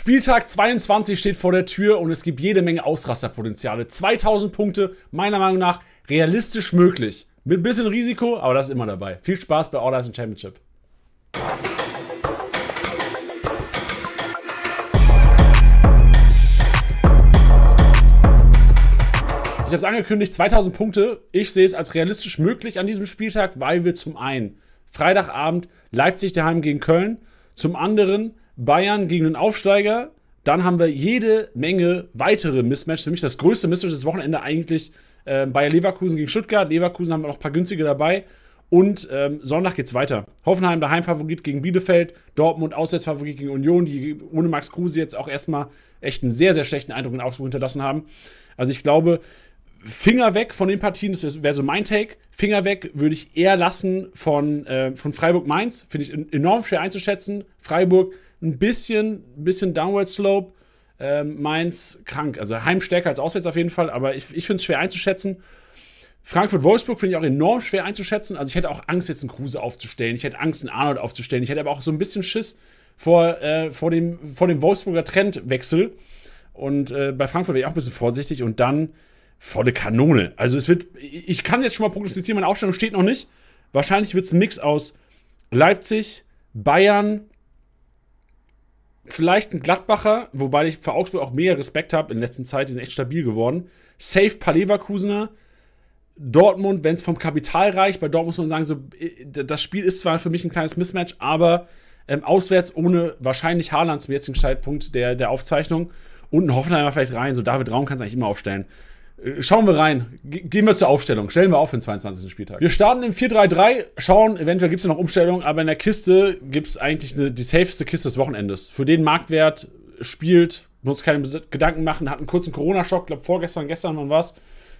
Spieltag 22 steht vor der Tür und es gibt jede Menge Ausrasterpotenziale. 2000 Punkte, meiner Meinung nach realistisch möglich. Mit ein bisschen Risiko, aber das ist immer dabei. Viel Spaß bei All Eyes Championship. Ich habe es angekündigt, 2000 Punkte. Ich sehe es als realistisch möglich an diesem Spieltag, weil wir zum einen Freitagabend Leipzig daheim gegen Köln, zum anderen Bayern gegen den Aufsteiger. Dann haben wir jede Menge weitere Mismatches. Für mich das größte Mismatch des Wochenende eigentlich äh, Bayer Leverkusen gegen Stuttgart. Leverkusen haben wir noch ein paar günstige dabei. Und ähm, Sonntag geht's weiter. Hoffenheim der Heimfavorit gegen Bielefeld, Dortmund Auswärtsfavorit gegen Union, die ohne Max Kruse jetzt auch erstmal echt einen sehr, sehr schlechten Eindruck in Augsburg hinterlassen haben. Also ich glaube, Finger weg von den Partien, das wäre so mein Take. Finger weg würde ich eher lassen von, äh, von Freiburg-Mainz. Finde ich enorm schwer einzuschätzen. Freiburg ein bisschen, bisschen Downward Slope. Äh, Mainz krank. Also heimstärker als auswärts auf jeden Fall, aber ich, ich finde es schwer einzuschätzen. Frankfurt-Wolfsburg finde ich auch enorm schwer einzuschätzen. Also ich hätte auch Angst, jetzt einen Kruse aufzustellen. Ich hätte Angst, einen Arnold aufzustellen. Ich hätte aber auch so ein bisschen Schiss vor, äh, vor, dem, vor dem Wolfsburger Trendwechsel. Und äh, bei Frankfurt wäre ich auch ein bisschen vorsichtig. Und dann volle Kanone. Also es wird, ich kann jetzt schon mal prognostizieren, meine Aufstellung steht noch nicht. Wahrscheinlich wird es ein Mix aus Leipzig, Bayern, vielleicht ein Gladbacher, wobei ich für Augsburg auch mehr Respekt habe in letzter Zeit, die sind echt stabil geworden. Safe paar Leverkusener, Dortmund, wenn es vom Kapital reicht, bei Dortmund muss man sagen, so, äh, das Spiel ist zwar für mich ein kleines Mismatch, aber ähm, auswärts ohne wahrscheinlich Haaland zum jetzigen Zeitpunkt der, der Aufzeichnung und ein Hoffenheimer vielleicht rein, so David Raum kann es eigentlich immer aufstellen. Äh, schauen wir rein. Gehen wir zur Aufstellung. Stellen wir auf den 22. Spieltag. Wir starten im 4-3-3, schauen, eventuell gibt es noch Umstellungen, aber in der Kiste gibt es eigentlich eine, die safeste Kiste des Wochenendes. Für den Marktwert spielt, muss keine Gedanken machen, hat einen kurzen Corona-Schock, glaube vorgestern, gestern, wann war's?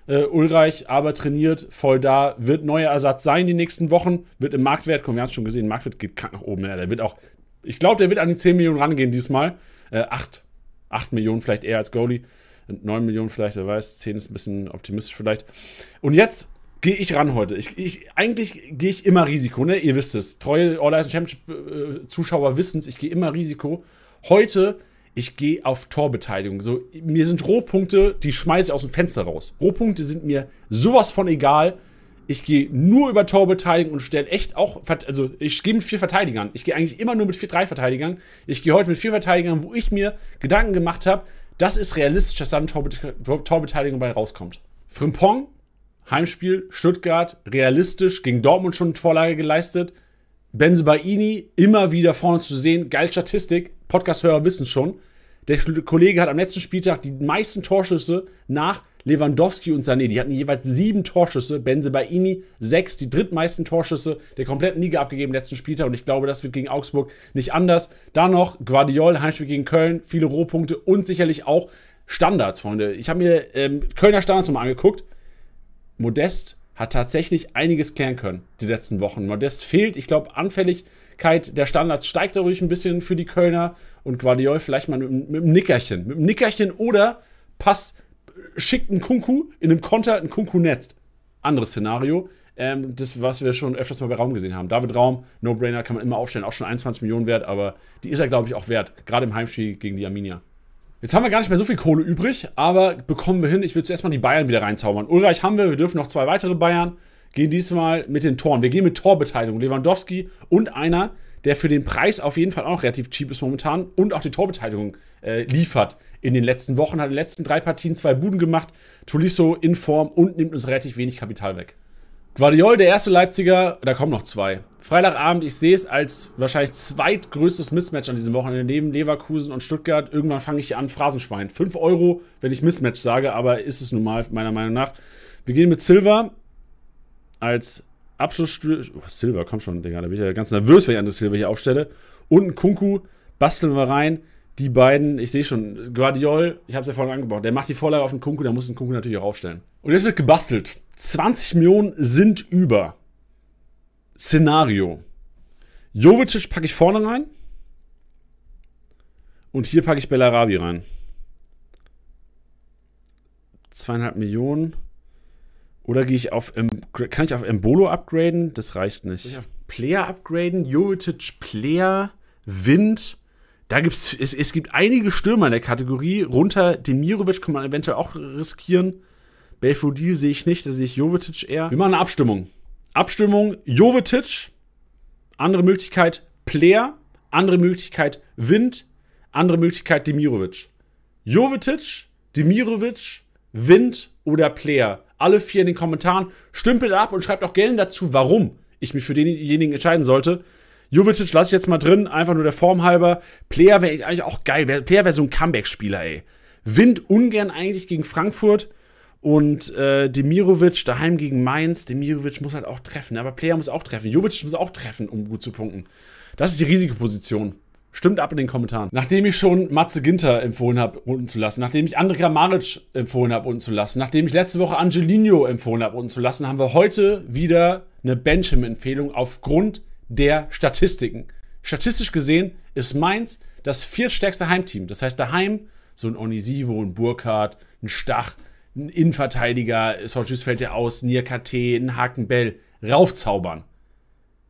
Äh, Ulreich, aber trainiert, voll da, wird neuer Ersatz sein die nächsten Wochen, wird im Marktwert, komm, wir haben es schon gesehen, Marktwert geht krank nach oben. Ja, der wird auch, ich glaube, der wird an die 10 Millionen rangehen diesmal. Äh, 8, 8 Millionen vielleicht eher als Goalie. 9 Millionen vielleicht, wer weiß, 10 ist ein bisschen optimistisch vielleicht. Und jetzt gehe ich ran heute. Ich, ich eigentlich gehe ich immer Risiko, ne? Ihr wisst es. Treue All Ice Championship äh, Zuschauer wissen es, ich gehe immer Risiko. Heute ich gehe auf Torbeteiligung. So, mir sind Rohpunkte, die schmeiße ich aus dem Fenster raus. Rohpunkte sind mir sowas von egal. Ich gehe nur über Torbeteiligung und stelle echt auch, also ich gehe mit vier Verteidigern. Ich gehe eigentlich immer nur mit vier, drei Verteidigern. Ich gehe heute mit vier Verteidigern, wo ich mir Gedanken gemacht habe, das ist realistisch, dass dann Torbeteiligung bei rauskommt. Frimpong, Heimspiel, Stuttgart, realistisch, gegen Dortmund schon eine Vorlage geleistet. Benzebaini immer wieder vorne zu sehen, geil Statistik, Podcast-Hörer wissen schon. Der Kollege hat am letzten Spieltag die meisten Torschüsse nach Lewandowski und Sané, die hatten jeweils sieben Torschüsse. Benze Baini sechs, die drittmeisten Torschüsse der kompletten Liga abgegeben letzten Spieltag. Und ich glaube, das wird gegen Augsburg nicht anders. Dann noch Guardiol, Heimspiel gegen Köln, viele Rohpunkte und sicherlich auch Standards, Freunde. Ich habe mir ähm, Kölner Standards nochmal angeguckt. Modest hat tatsächlich einiges klären können die letzten Wochen. Modest fehlt, ich glaube, Anfälligkeit der Standards steigt dadurch ein bisschen für die Kölner und Guardiol vielleicht mal mit, mit einem Nickerchen. Mit einem Nickerchen oder Pass schickt einen Kunku in einem Konter, einen Kunku netzt. Anderes Szenario. Ähm, das, was wir schon öfters mal bei Raum gesehen haben. David Raum, No-Brainer, kann man immer aufstellen. Auch schon 21 Millionen wert, aber die ist er, glaube ich, auch wert. Gerade im Heimspiel gegen die Arminia. Jetzt haben wir gar nicht mehr so viel Kohle übrig, aber bekommen wir hin. Ich will zuerst mal die Bayern wieder reinzaubern. Ulreich haben wir, wir dürfen noch zwei weitere Bayern. Gehen diesmal mit den Toren. Wir gehen mit Torbeteiligung. Lewandowski und einer, der für den Preis auf jeden Fall auch relativ cheap ist momentan und auch die Torbeteiligung äh, liefert. In den letzten Wochen hat in den letzten drei Partien zwei Buden gemacht. Tolisso in Form und nimmt uns relativ wenig Kapital weg. Guardiol, der erste Leipziger, da kommen noch zwei. Freitagabend, ich sehe es als wahrscheinlich zweitgrößtes Mismatch an diesem Wochenende neben Leverkusen und Stuttgart. Irgendwann fange ich an, Phrasenschwein. 5 Euro, wenn ich Mismatch sage, aber ist es nun mal, meiner Meinung nach. Wir gehen mit Silva als Abschlussstühle. Oh, Silver, komm schon, Digga. Da bin ich ja ganz nervös, wenn ich Andres Silver hier aufstelle. Und ein Kunku basteln wir rein. Die beiden, ich sehe schon, Guardiol, ich habe es ja vorhin angebaut, der macht die Vorlage auf den Kunku, der muss den Kunku natürlich auch aufstellen. Und jetzt wird gebastelt. 20 Millionen sind über. Szenario. Jovicic packe ich vorne rein. Und hier packe ich Bellarabi rein. Zweieinhalb Millionen. Oder gehe ich auf, kann ich auf Embolo upgraden? Das reicht nicht. Kann ich auf Player upgraden? Jovetic, Player, Wind. Da gibt's, es, es gibt einige Stürmer in der Kategorie. Runter Demirovic kann man eventuell auch riskieren. Belfodil sehe ich nicht, da sehe ich Jovetic eher. Wir machen eine Abstimmung. Abstimmung, Jovetic. Andere Möglichkeit, Player. Andere Möglichkeit, Wind. Andere Möglichkeit, Demirovic. Jovetic, Demirovic, Wind oder Player alle vier in den Kommentaren. Stümpelt ab und schreibt auch gerne dazu, warum ich mich für denjenigen entscheiden sollte. Jovicic lasse ich jetzt mal drin, einfach nur der Form halber. Player wäre eigentlich auch geil. Player wäre so ein Comeback-Spieler, ey. Wind ungern eigentlich gegen Frankfurt und äh, Demirovic daheim gegen Mainz. Demirovic muss halt auch treffen, ne? aber Player muss auch treffen. Jovic muss auch treffen, um gut zu punkten. Das ist die Risikoposition. Stimmt ab in den Kommentaren. Nachdem ich schon Matze Ginter empfohlen habe, unten zu lassen, nachdem ich Andrika Maric empfohlen habe, unten zu lassen, nachdem ich letzte Woche Angelino empfohlen habe, unten zu lassen, haben wir heute wieder eine Bencham-Empfehlung aufgrund der Statistiken. Statistisch gesehen ist Mainz das viertstärkste Heimteam. Das heißt, daheim so ein Onisivo, ein Burkhardt, ein Stach, ein Innenverteidiger, Sorgis fällt ja aus, Nierkate, ein Hakenbell, raufzaubern.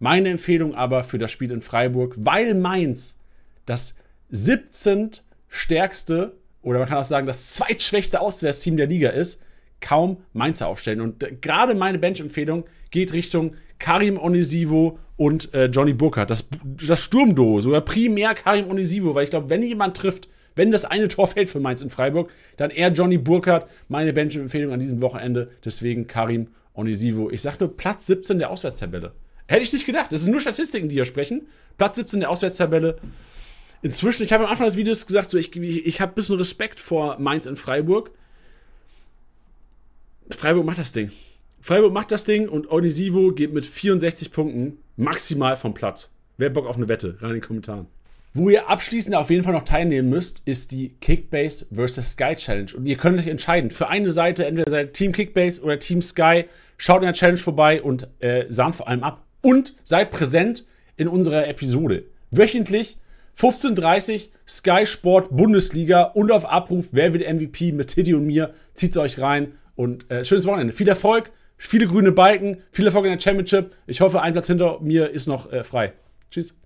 Meine Empfehlung aber für das Spiel in Freiburg, weil Mainz das 17 stärkste oder man kann auch sagen, das zweitschwächste Auswärtsteam der Liga ist, kaum Mainzer aufstellen. Und äh, gerade meine Bench-Empfehlung geht Richtung Karim Onisivo und äh, Johnny Burkhardt. Das, das Sturmduo, sogar primär Karim Onisivo, weil ich glaube, wenn jemand trifft, wenn das eine Tor fällt für Mainz in Freiburg, dann eher Johnny Burkhardt. Meine Bench-Empfehlung an diesem Wochenende, deswegen Karim Onisivo. Ich sage nur Platz 17 der Auswärtstabelle. Hätte ich nicht gedacht. Das sind nur Statistiken, die hier sprechen. Platz 17 der Auswärtstabelle inzwischen, ich habe am Anfang des Videos gesagt, so, ich, ich, ich habe ein bisschen Respekt vor Mainz in Freiburg. Freiburg macht das Ding. Freiburg macht das Ding und Onisivo geht mit 64 Punkten maximal vom Platz. Wer Bock auf eine Wette? Rein in den Kommentaren. Wo ihr abschließend auf jeden Fall noch teilnehmen müsst, ist die Kickbase vs. Sky Challenge. Und ihr könnt euch entscheiden für eine Seite, entweder seid Team Kickbase oder Team Sky. Schaut in der Challenge vorbei und äh, sahmt vor allem ab. Und seid präsent in unserer Episode. Wöchentlich 15.30 Sky Sport Bundesliga und auf Abruf, wer wird MVP mit Teddy und mir, zieht's euch rein und äh, schönes Wochenende. Viel Erfolg, viele grüne Balken, viel Erfolg in der Championship. Ich hoffe, ein Platz hinter mir ist noch äh, frei. Tschüss.